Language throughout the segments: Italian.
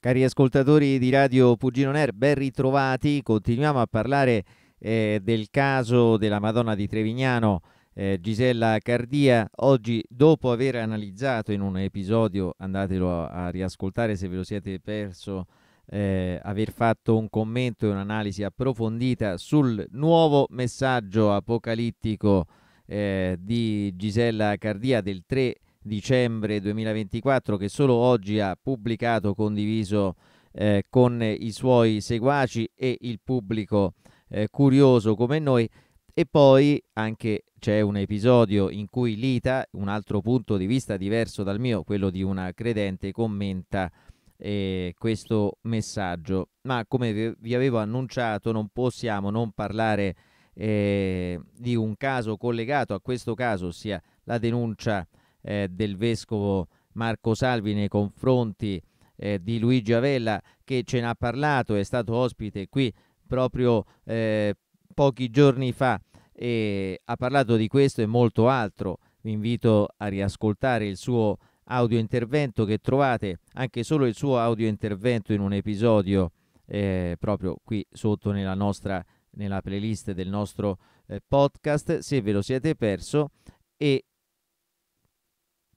Cari ascoltatori di Radio Pugino Ner, ben ritrovati. Continuiamo a parlare eh, del caso della Madonna di Trevignano, eh, Gisella Cardia. Oggi, dopo aver analizzato in un episodio, andatelo a, a riascoltare se ve lo siete perso, eh, aver fatto un commento e un'analisi approfondita sul nuovo messaggio apocalittico eh, di Gisella Cardia del 3 dicembre 2024 che solo oggi ha pubblicato, condiviso eh, con i suoi seguaci e il pubblico eh, curioso come noi. E poi anche c'è un episodio in cui Lita, un altro punto di vista diverso dal mio, quello di una credente, commenta eh, questo messaggio. Ma come vi avevo annunciato, non possiamo non parlare eh, di un caso collegato a questo caso, ossia la denuncia eh, del vescovo Marco Salvi nei confronti eh, di Luigi Avella che ce n'ha parlato, è stato ospite qui proprio eh, pochi giorni fa e ha parlato di questo e molto altro. Vi invito a riascoltare il suo audio intervento che trovate anche solo il suo audio intervento in un episodio eh, proprio qui sotto nella nostra nella playlist del nostro eh, podcast se ve lo siete perso e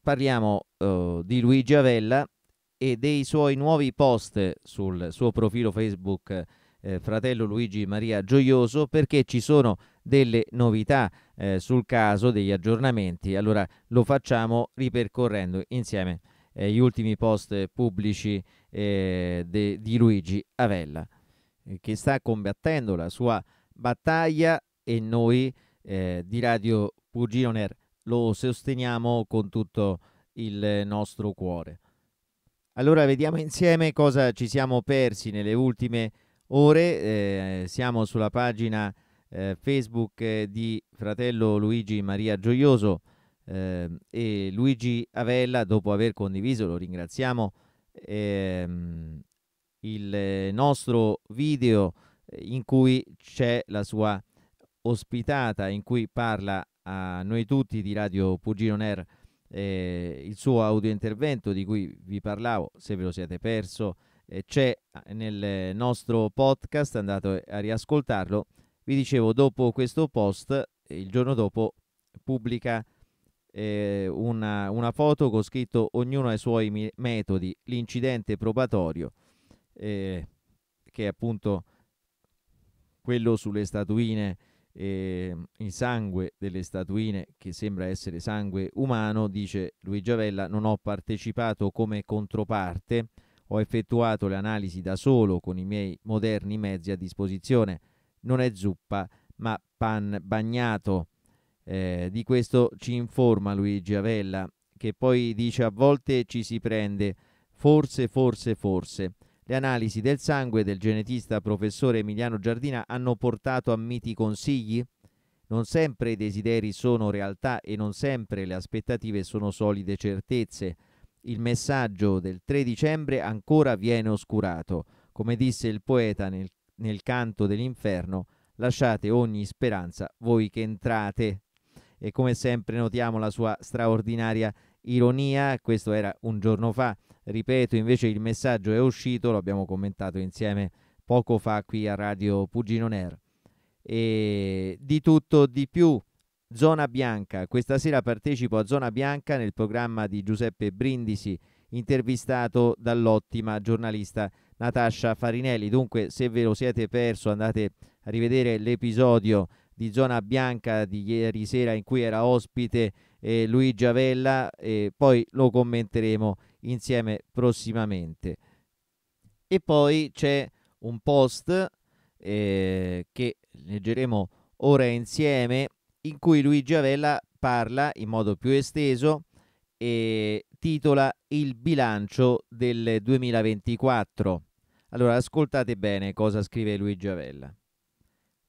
parliamo uh, di Luigi Avella e dei suoi nuovi post sul suo profilo Facebook eh, fratello Luigi Maria Gioioso perché ci sono delle novità eh, sul caso, degli aggiornamenti. Allora lo facciamo ripercorrendo insieme eh, gli ultimi post pubblici eh, de, di Luigi Avella eh, che sta combattendo la sua battaglia e noi di Radio Pugino Ner lo sosteniamo con tutto il nostro cuore. Allora vediamo insieme cosa ci siamo persi nelle ultime ore. Eh, siamo sulla pagina eh, Facebook eh, di fratello Luigi Maria Gioioso eh, e Luigi Avella, dopo aver condiviso, lo ringraziamo, ehm, il nostro video eh, in cui c'è la sua ospitata, in cui parla a noi tutti di Radio Pugino Ner eh, il suo audio intervento di cui vi parlavo, se ve lo siete perso, eh, c'è nel nostro podcast, andate a riascoltarlo. Vi dicevo, dopo questo post, il giorno dopo pubblica eh, una, una, foto con scritto ognuno ai suoi mi- metodi, l'incidente probatorio, eh, che è appunto quello sulle statuine eh, il sangue delle statuine che sembra essere sangue umano, dice Luigi Avella, non ho partecipato come controparte, ho effettuato le analisi da solo con i miei moderni mezzi a disposizione. Non è zuppa, ma pan bagnato. Eh, di questo ci informa Luigi Avella, che poi dice a volte ci si prende, forse, forse, forse. Le analisi del sangue del genetista professore Emiliano Giardina hanno portato a miti consigli? Non sempre i desideri sono realtà e non sempre le aspettative sono solide certezze. Il messaggio del 3 dicembre ancora viene oscurato. Come disse il poeta nel, nel canto dell'inferno, lasciate ogni speranza voi che entrate. E come sempre notiamo la sua straordinaria ironia, questo era un giorno fa, ripeto invece il messaggio è uscito, lo abbiamo commentato insieme poco fa qui a Radio Pugino Ner. E di tutto, di più, Zona Bianca. Questa sera partecipo a Zona Bianca nel programma di Giuseppe Brindisi, intervistato dall'ottima giornalista Natascia Farinelli. Dunque, se ve lo siete perso, andate a rivedere l'episodio di Zona Bianca di ieri sera in cui era ospite eh, Luigi Avella e poi lo commenteremo insieme prossimamente. E poi c'è un post eh, che leggeremo ora insieme in cui Luigi Avella parla in modo più esteso e titola Il bilancio del 2024. Allora ascoltate bene cosa scrive Luigi Avella.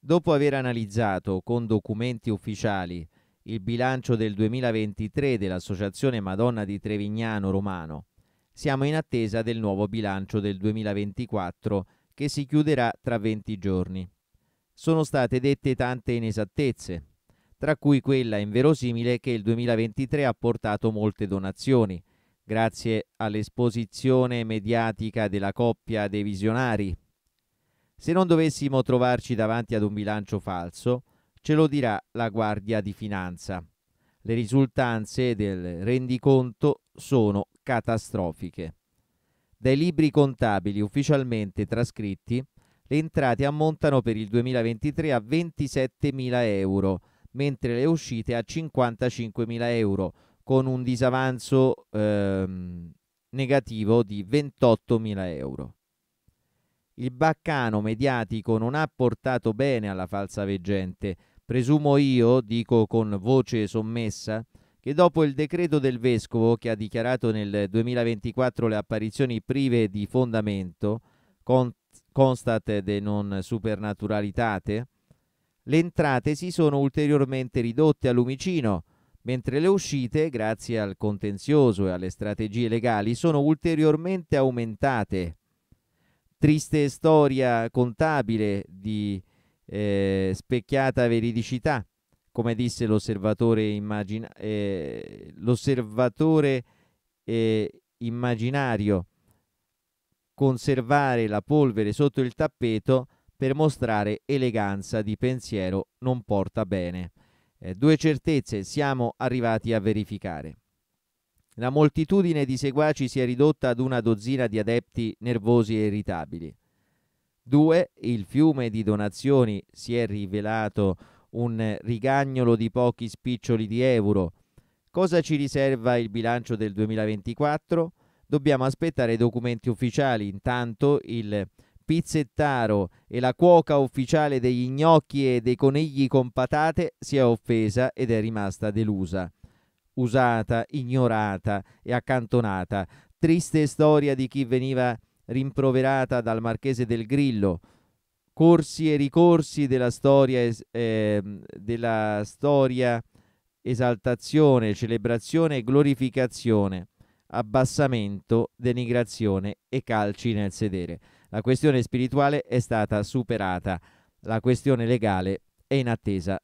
Dopo aver analizzato con documenti ufficiali il bilancio del 2023 dell'Associazione Madonna di Trevignano Romano. Siamo in attesa del nuovo bilancio del 2024 che si chiuderà tra 20 giorni. Sono state dette tante inesattezze, tra cui quella inverosimile che il 2023 ha portato molte donazioni, grazie all'esposizione mediatica della coppia dei visionari. Se non dovessimo trovarci davanti ad un bilancio falso, Ce lo dirà la Guardia di Finanza. Le risultanze del rendiconto sono catastrofiche. Dai libri contabili ufficialmente trascritti, le entrate ammontano per il 2023 a 27.000 euro, mentre le uscite a 55.000 euro, con un disavanzo ehm, negativo di 28.000 euro. Il baccano mediatico non ha portato bene alla falsa veggente Presumo io, dico con voce sommessa, che dopo il decreto del Vescovo che ha dichiarato nel 2024 le apparizioni prive di fondamento, constat de non supernaturalitate, le entrate si sono ulteriormente ridotte a lumicino, mentre le uscite, grazie al contenzioso e alle strategie legali, sono ulteriormente aumentate. Triste storia contabile di eh, specchiata veridicità, come disse l'osservatore, immagina- eh, l'osservatore eh, immaginario, conservare la polvere sotto il tappeto per mostrare eleganza di pensiero non porta bene. Eh, due certezze siamo arrivati a verificare. La moltitudine di seguaci si è ridotta ad una dozzina di adepti nervosi e irritabili. 2. Il fiume di donazioni si è rivelato un rigagnolo di pochi spiccioli di euro. Cosa ci riserva il bilancio del 2024? Dobbiamo aspettare i documenti ufficiali. Intanto il pizzettaro e la cuoca ufficiale degli gnocchi e dei conigli con patate si è offesa ed è rimasta delusa. Usata, ignorata e accantonata. Triste storia di chi veniva rimproverata dal marchese del Grillo, corsi e ricorsi della storia, eh, della storia esaltazione, celebrazione glorificazione, abbassamento, denigrazione e calci nel sedere. La questione spirituale è stata superata, la questione legale è in attesa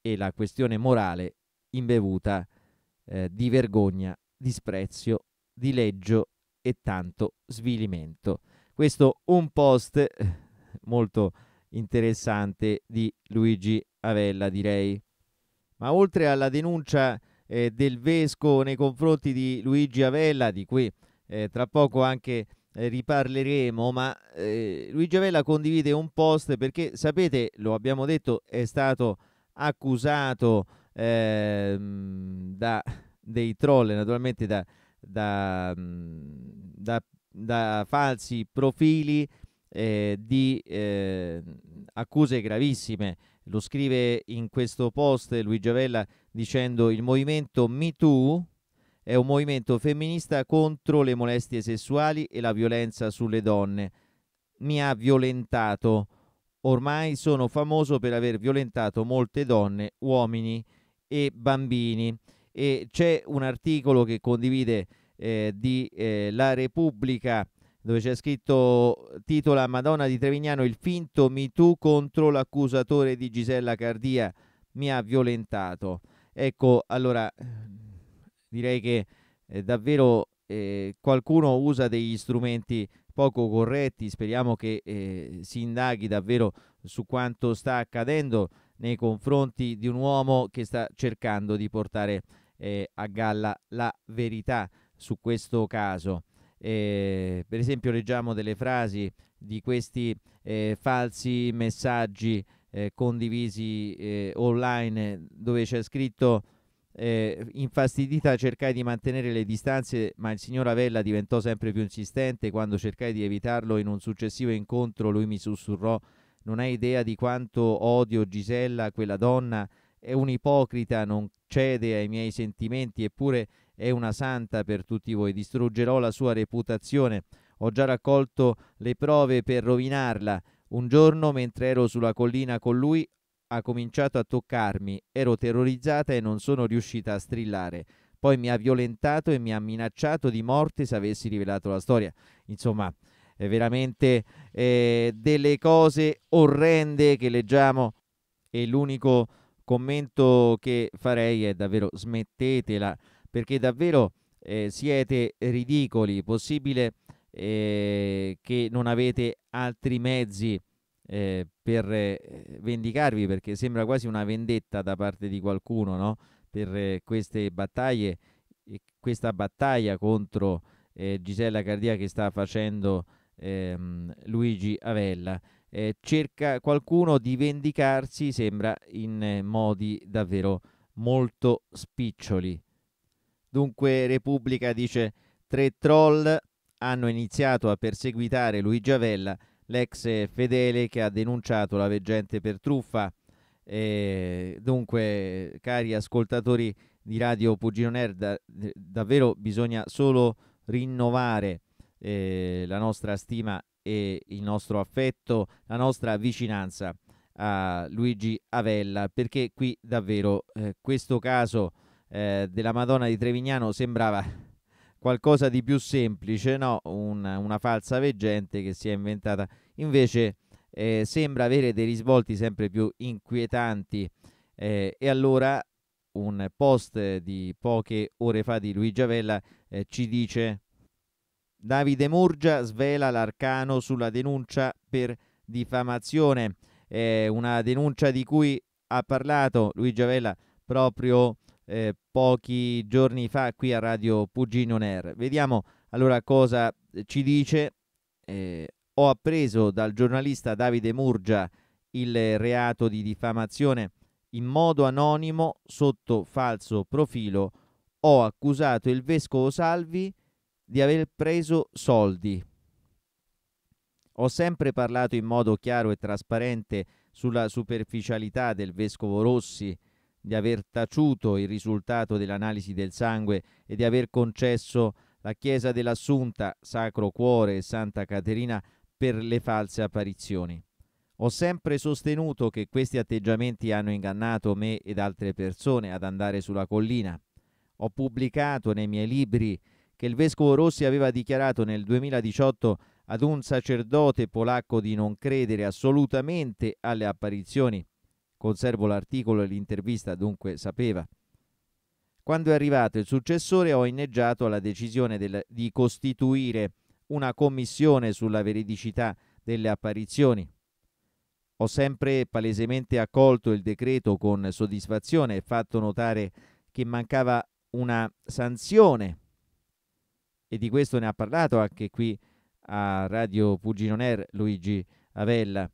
e la questione morale imbevuta eh, di vergogna, disprezzo, dileggio e tanto svilimento. Questo un post eh, molto interessante di Luigi Avella, direi. Ma oltre alla denuncia eh, del vescovo nei confronti di Luigi Avella, di cui eh, tra poco anche eh, riparleremo, ma eh, Luigi Avella condivide un post perché, sapete, lo abbiamo detto, è stato accusato ehm, da dei troll, naturalmente da da, mm, da, da falsi profili eh, di eh, accuse gravissime. Lo scrive in questo post Luigi Avella dicendo il movimento MeToo è un movimento femminista contro le molestie sessuali e la violenza sulle donne. Mi ha violentato. Ormai sono famoso per aver violentato molte donne, uomini e bambini e c'è un articolo che condivide eh, di eh, La Repubblica dove c'è scritto titola Madonna di Trevignano il finto MeToo contro l'accusatore di Gisella Cardia mi ha violentato. Ecco, allora direi che eh, davvero eh, qualcuno usa degli strumenti poco corretti, speriamo che eh, si indaghi davvero su quanto sta accadendo nei confronti di un uomo che sta cercando di portare eh, a galla la verità su questo caso. Eh, per esempio leggiamo delle frasi di questi eh, falsi messaggi eh, condivisi eh, online dove c'è scritto eh, infastidita cercai di mantenere le distanze, ma il signor Avella diventò sempre più insistente. Quando cercai di evitarlo in un successivo incontro, lui mi sussurrò: Non hai idea di quanto odio Gisella, quella donna. È un'ipocrita, non cede ai miei sentimenti, eppure è una santa per tutti voi, distruggerò la sua reputazione, ho già raccolto le prove per rovinarla. Un giorno, mentre ero sulla collina con lui, ha cominciato a toccarmi, ero terrorizzata e non sono riuscita a strillare. Poi mi ha violentato e mi ha minacciato di morte se avessi rivelato la storia. Insomma, è veramente eh, delle cose orrende che leggiamo e l'unico commento che farei è davvero smettetela perché davvero eh, siete ridicoli, possibile eh, che non avete altri mezzi eh, per eh, vendicarvi perché sembra quasi una vendetta da parte di qualcuno no? per eh, queste battaglie, questa battaglia contro eh, Gisella Cardia che sta facendo ehm, Luigi Avella eh, cerca qualcuno di vendicarsi, sembra, in eh, modi davvero molto spiccioli. Dunque Repubblica dice tre troll hanno iniziato a perseguitare Luigi Avella, l'ex fedele che ha denunciato la veggente per truffa. E dunque, cari ascoltatori di Radio Pugino Nerd, da, davvero bisogna solo rinnovare eh, la nostra stima e il nostro affetto, la nostra vicinanza a Luigi Avella, perché qui davvero eh, questo caso eh, della Madonna di Trevignano sembrava qualcosa di più semplice, no? una, una falsa veggente che si è inventata, invece eh, sembra avere dei risvolti sempre più inquietanti eh, e allora un post di poche ore fa di Luigi Avella eh, ci dice Davide Murgia svela l'arcano sulla denuncia per diffamazione, eh, una denuncia di cui ha parlato Luigi Avella proprio eh, pochi giorni fa qui a Radio Pugino Ner. Vediamo allora cosa ci dice. Eh, ho appreso dal giornalista Davide Murgia il reato di diffamazione in modo anonimo sotto falso profilo. Ho accusato il vescovo Salvi di aver preso soldi. Ho sempre parlato in modo chiaro e trasparente sulla superficialità del vescovo Rossi, di aver taciuto il risultato dell'analisi del sangue e di aver concesso la chiesa dell'Assunta, Sacro Cuore e Santa Caterina per le false apparizioni. Ho sempre sostenuto che questi atteggiamenti hanno ingannato me ed altre persone ad andare sulla collina. Ho pubblicato nei miei libri che il vescovo Rossi aveva dichiarato nel 2018 ad un sacerdote polacco di non credere assolutamente alle apparizioni. Conservo l'articolo e l'intervista, dunque sapeva. Quando è arrivato il successore ho inneggiato alla decisione del, di costituire una commissione sulla veridicità delle apparizioni. Ho sempre palesemente accolto il decreto con soddisfazione e fatto notare che mancava una sanzione e di questo ne ha parlato anche qui a Radio Pugino Ner Luigi Avella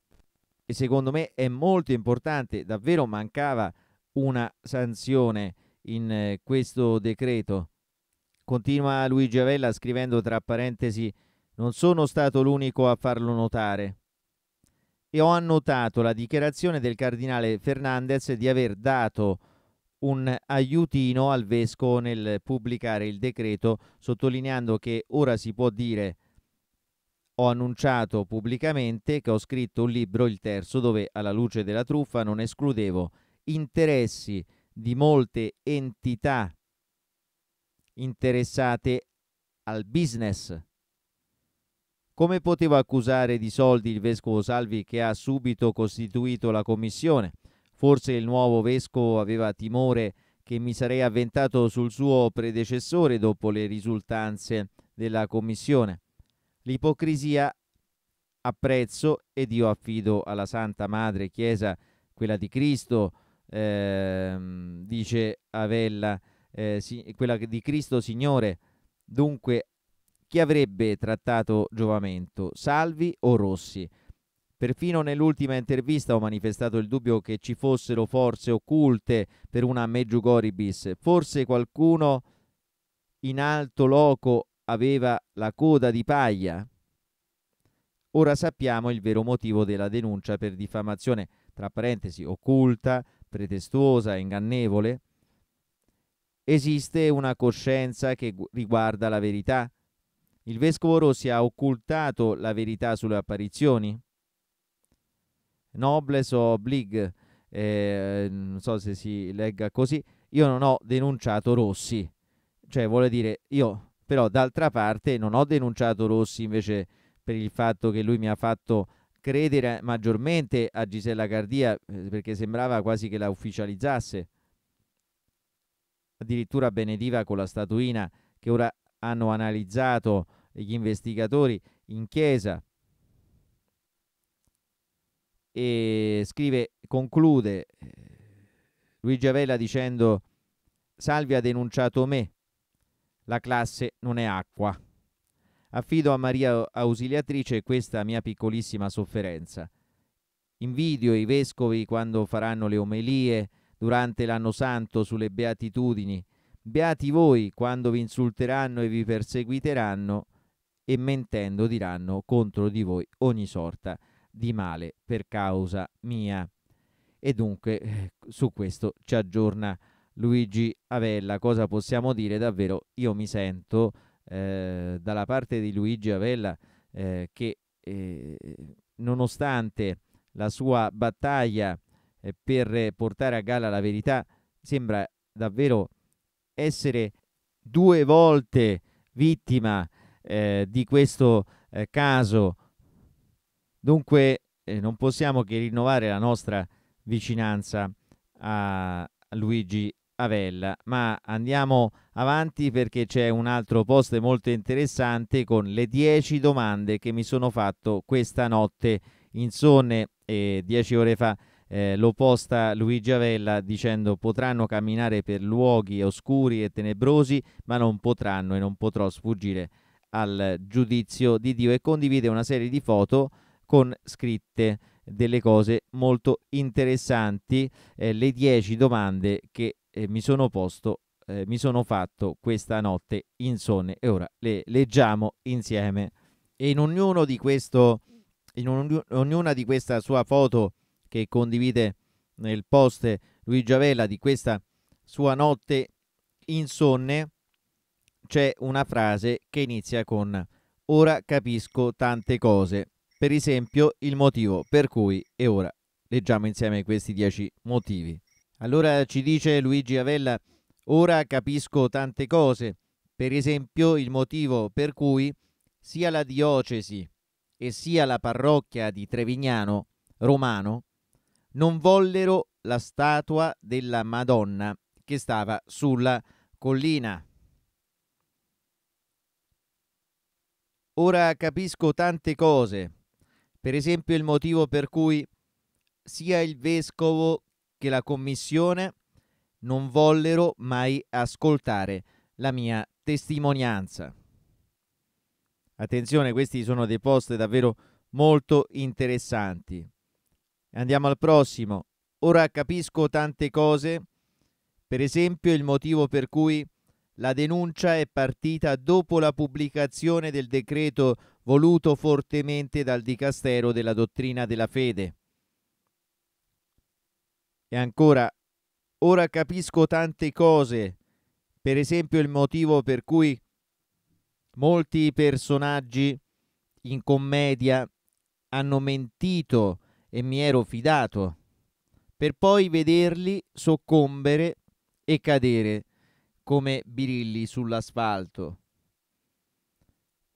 e secondo me è molto importante, davvero mancava una sanzione in eh, questo decreto. Continua Luigi Avella scrivendo tra parentesi non sono stato l'unico a farlo notare e ho annotato la dichiarazione del cardinale Fernandez di aver dato un aiutino al Vescovo nel pubblicare il decreto, sottolineando che ora si può dire ho annunciato pubblicamente che ho scritto un libro, il terzo, dove alla luce della truffa non escludevo interessi di molte entità interessate al business. Come potevo accusare di soldi il vescovo Salvi che ha subito costituito la commissione? Forse il nuovo vescovo aveva timore che mi sarei avventato sul suo predecessore dopo le risultanze della commissione. L'ipocrisia apprezzo ed io affido alla Santa Madre Chiesa, quella di Cristo, eh, dice Avella, eh, si, quella di Cristo Signore. Dunque, chi avrebbe trattato giovamento, Salvi o Rossi? Perfino nell'ultima intervista ho manifestato il dubbio che ci fossero forze occulte per una Meggiugori bis. Forse qualcuno in alto loco aveva la coda di paglia. Ora sappiamo il vero motivo della denuncia per diffamazione, tra parentesi, occulta, pretestuosa, ingannevole. Esiste una coscienza che riguarda la verità. Il vescovo Rossi ha occultato la verità sulle apparizioni Nobles o Blig, eh, non so se si legga così, io non ho denunciato Rossi, cioè vuole dire io però d'altra parte non ho denunciato Rossi invece per il fatto che lui mi ha fatto credere maggiormente a Gisella Cardia eh, perché sembrava quasi che la ufficializzasse. Addirittura Benediva con la statuina che ora hanno analizzato gli investigatori in chiesa e scrive, conclude eh, Luigi Avella dicendo Salvi ha denunciato me, la classe non è acqua. Affido a Maria Ausiliatrice questa mia piccolissima sofferenza. Invidio i vescovi quando faranno le omelie durante l'anno santo sulle beatitudini. Beati voi quando vi insulteranno e vi perseguiteranno e mentendo diranno contro di voi ogni sorta di male per causa mia. E dunque eh, su questo ci aggiorna Luigi Avella. Cosa possiamo dire? Davvero io mi sento eh, dalla parte di Luigi Avella eh, che eh, nonostante la sua battaglia eh, per portare a galla la verità sembra davvero essere due volte vittima eh, di questo caso Dunque eh, non possiamo che rinnovare la nostra vicinanza a Luigi Avella, ma andiamo avanti perché c'è un altro post molto interessante con le 10 domande che mi sono fatto questa notte insonne e 10 ore fa eh, lo posta Luigi Avella dicendo potranno camminare per luoghi oscuri e tenebrosi, ma non potranno e non potrò sfuggire al giudizio di Dio e condivide una serie di foto con scritte delle cose molto interessanti, eh, le 10 domande che eh, mi sono posto, eh, mi sono fatto questa notte insonne e ora le leggiamo insieme. E in, ognuno di questo, in ognuna di questa sua foto che condivide nel post Luigi Avella di questa sua notte insonne c'è una frase che inizia con ora capisco tante cose per esempio il motivo per cui e ora leggiamo insieme questi dieci motivi. Allora ci dice Luigi Avella, ora capisco tante cose, per esempio il motivo per cui sia la diocesi e sia la parrocchia di Trevignano romano non vollero la statua della Madonna che stava sulla collina. Ora capisco tante cose, per esempio il motivo per cui sia il vescovo che la commissione non vollero mai ascoltare la mia testimonianza. Attenzione, questi sono dei post davvero molto interessanti. Andiamo al prossimo. Ora capisco tante cose, per esempio il motivo per cui la denuncia è partita dopo la pubblicazione del decreto voluto fortemente dal dicastero della dottrina della fede. E ancora, ora capisco tante cose, per esempio il motivo per cui molti personaggi in commedia hanno mentito e mi ero fidato, per poi vederli soccombere e cadere come birilli sull'asfalto.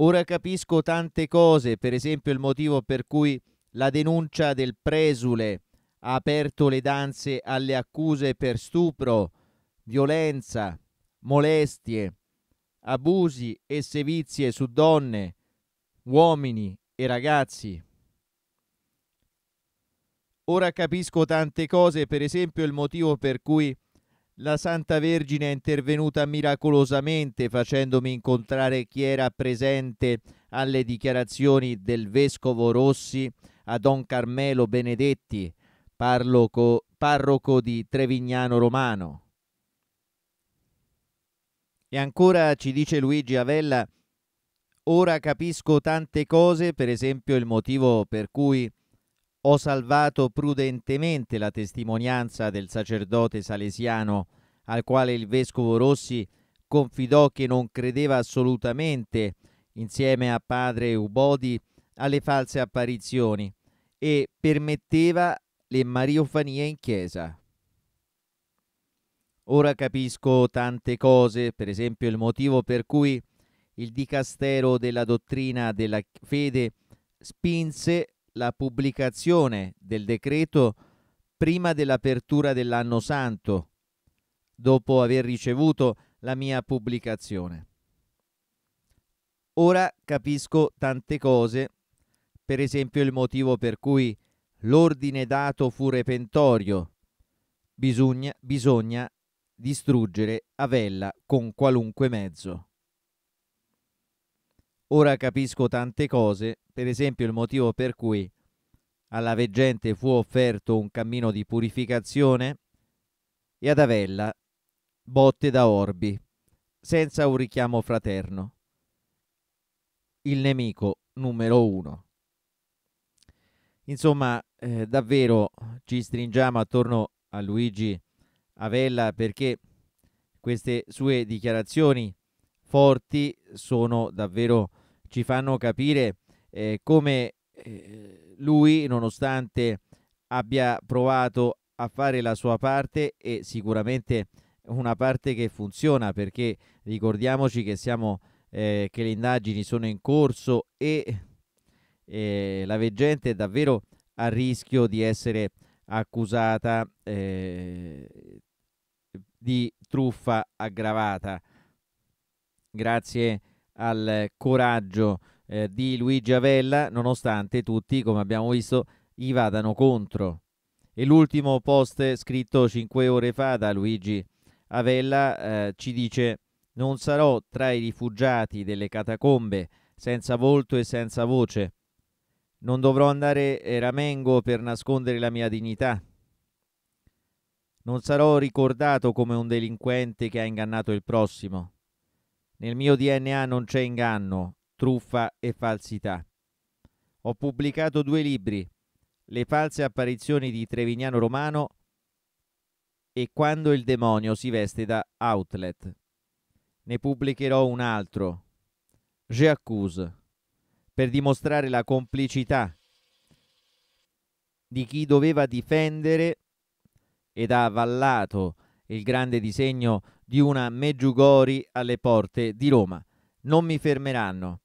Ora capisco tante cose, per esempio il motivo per cui la denuncia del presule ha aperto le danze alle accuse per stupro, violenza, molestie, abusi e sevizie su donne, uomini e ragazzi. Ora capisco tante cose, per esempio il motivo per cui la Santa Vergine è intervenuta miracolosamente facendomi incontrare chi era presente alle dichiarazioni del Vescovo Rossi a Don Carmelo Benedetti, parroco, parroco di Trevignano Romano. E ancora ci dice Luigi Avella, ora capisco tante cose, per esempio il motivo per cui ho salvato prudentemente la testimonianza del sacerdote salesiano, al quale il vescovo Rossi confidò che non credeva assolutamente, insieme a padre Ubodi, alle false apparizioni e permetteva le mariofanie in chiesa. Ora capisco tante cose, per esempio il motivo per cui il dicastero della dottrina della fede spinse la pubblicazione del decreto prima dell'apertura dell'anno santo, dopo aver ricevuto la mia pubblicazione. Ora capisco tante cose, per esempio il motivo per cui l'ordine dato fu repentorio. Bisogna, bisogna distruggere Avella con qualunque mezzo. Ora capisco tante cose, per esempio il motivo per cui alla veggente fu offerto un cammino di purificazione e ad Avella botte da orbi, senza un richiamo fraterno. Il nemico numero uno. Insomma, eh, davvero ci stringiamo attorno a Luigi Avella perché queste sue dichiarazioni forti sono davvero ci fanno capire eh, come eh, lui, nonostante abbia provato a fare la sua parte e sicuramente una parte che funziona perché ricordiamoci che, siamo, eh, che le indagini sono in corso e eh, la veggente è davvero a rischio di essere accusata eh, di truffa aggravata. Grazie al coraggio eh, di Luigi Avella, nonostante tutti, come abbiamo visto, gli vadano contro. E l'ultimo post scritto cinque ore fa da Luigi Avella eh, ci dice non sarò tra i rifugiati delle catacombe senza volto e senza voce. Non dovrò andare Ramengo per nascondere la mia dignità. Non sarò ricordato come un delinquente che ha ingannato il prossimo. Nel mio DNA non c'è inganno, truffa e falsità. Ho pubblicato due libri, Le false apparizioni di Trevignano Romano e Quando il demonio si veste da outlet. Ne pubblicherò un altro, Je accuse, per dimostrare la complicità di chi doveva difendere ed ha avallato il grande disegno di una Meggiugori alle porte di Roma. Non mi fermeranno.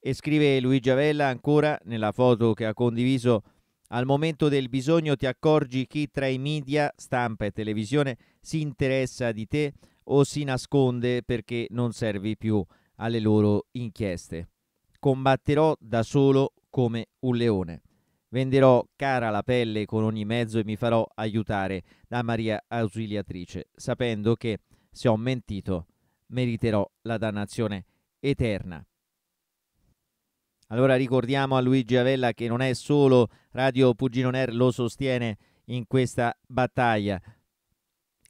E scrive Luigi Avella ancora nella foto che ha condiviso al momento del bisogno ti accorgi chi tra i media, stampa e televisione si interessa di te o si nasconde perché non servi più alle loro inchieste. Combatterò da solo come un leone. Venderò cara la pelle con ogni mezzo e mi farò aiutare da Maria Ausiliatrice, sapendo che se ho mentito, meriterò la dannazione eterna. Allora ricordiamo a Luigi Avella che non è solo Radio Pugino Ner lo sostiene in questa battaglia.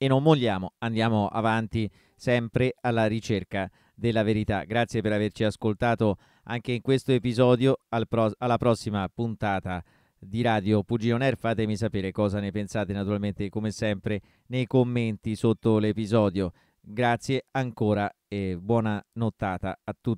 E non mogliamo, andiamo avanti sempre alla ricerca della verità. Grazie per averci ascoltato anche in questo episodio, alla prossima puntata di Radio Pugino Air. Fatemi sapere cosa ne pensate naturalmente come sempre nei commenti sotto l'episodio. Grazie ancora e buona nottata a tutti.